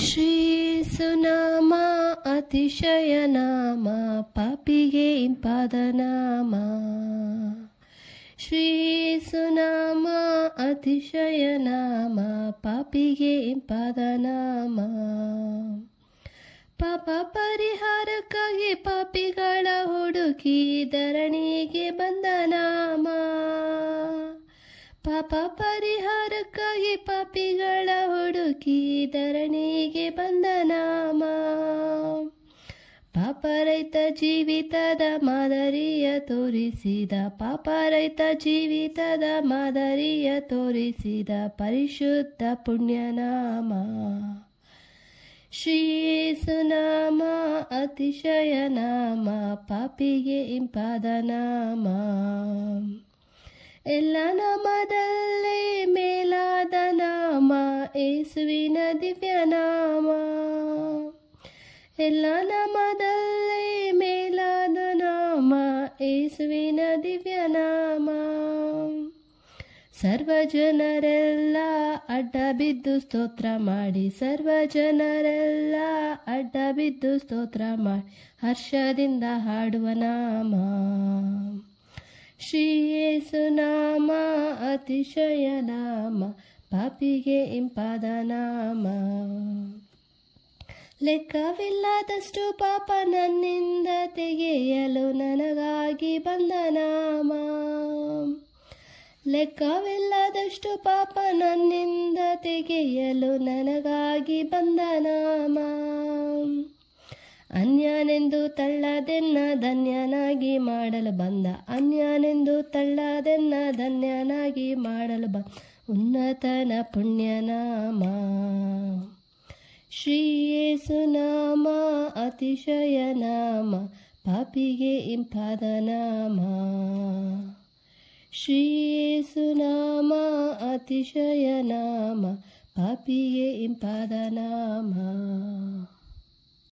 ಶ್ರೀಸುನಾಮ ಅತಿಶಯ ನಾಮ ಪಾಪಿಗೆ ಇಂಪಾದ ನಾಮ ಶ್ರೀಸುನಾಮ ಅತಿಶಯ ನಾಮ ಪಾಪಿಗೆ ಇಂಪಾದ ನಾಮ ಪಾಪ ಪರಿಹಾರಕ್ಕಾಗಿ ಪಾಪಿಗಳ ಹುಡುಕಿ ಧರಣಿಗೆ ಬಂದನಾಮ ಪಾಪ ಪರಿಹಾರಕ್ಕಾಗಿ ಪಾಪಿಗಳ ಹುಡುಕಿ ಧರಣಿಗೆ ಬಂದ ನಾಮ ರೈತ ಜೀವಿತದ ಮಾದರಿಯ ತೋರಿಸಿದ ರೈತ ಜೀವಿತದ ಮಾದರಿಯ ತೋರಿಸಿದ ಪರಿಶುದ್ಧ ಪುಣ್ಯನಾಮ ಶ್ರೀಸುನಾಮ ಅತಿಶಯ ನಾಮ ಪಾಪಿಗೆ ಇಂಪಾದ ನಾಮ ಎಲ್ಲ ನಾಮದಲ್ಲೇ ಮೇಲಾದ ನಾಮ ಏಸುವಿನ ದಿವ್ಯ ನಾಮ ಎಲ್ಲ ನಾಮದಲ್ಲೇ ಮೇಲಾದ ನಾಮ ಏಸುವಿನ ದಿವ್ಯ ನಾಮ ಸರ್ವಜನರೆಲ್ಲ ಅಡ್ಡ ಬಿದ್ದು ಸ್ತೋತ್ರ ಮಾಡಿ ಸರ್ವಜನರೆಲ್ಲ ಅಡ್ಡ ಬಿದ್ದು ಸ್ತೋತ್ರ ಮಾಡಿ ಹರ್ಷದಿಂದ ಹಾಡುವ ನಾಮ ಶ್ರೀ ಸುನಾಮ ಅತಿಶಯ ನಾಮ ಪಾಪಿಗೆ ಇಂಪಾದ ನಾಮ ಲೆಕ್ಕವಿಲ್ಲದಷ್ಟು ಪಾಪ ನನ್ನಿಂದ ತೆಗೆಯಲು ನನಗಾಗಿ ಬಂದ ನಾಮ ಲೆಕ್ಕವಿಲ್ಲದಷ್ಟು ಪಾಪ ನನ್ನಿಂದ ತೆಗೆಯಲು ನನಗಾಗಿ ಬಂದ ನಾಮ ಅನ್ಯನೆಂದು ತಳ್ಳದೆನ್ನ ಧನ್ಯನಾಗಿ ಮಾಡಲು ಬಂದ ಅನ್ಯನೆಂದು ತಳ್ಳದೆನ್ನ ಧನ್ಯನಾಗಿ ಮಾಡಲು ಬ ಉನ್ನತನ ಪುಣ್ಯನಾಮ ಶ್ರೀಯೇಸುನಾಮ ಅತಿಶಯ ನಾಮ ಪಾಪಿಗೆ ಇಂಪಾದ ನಾಮ ಶ್ರೀಯೇಸುನಾಮ ಅತಿಶಯ ನಾಮ ಪಾಪಿಗೆ ಇಂಪಾದ ನಾಮ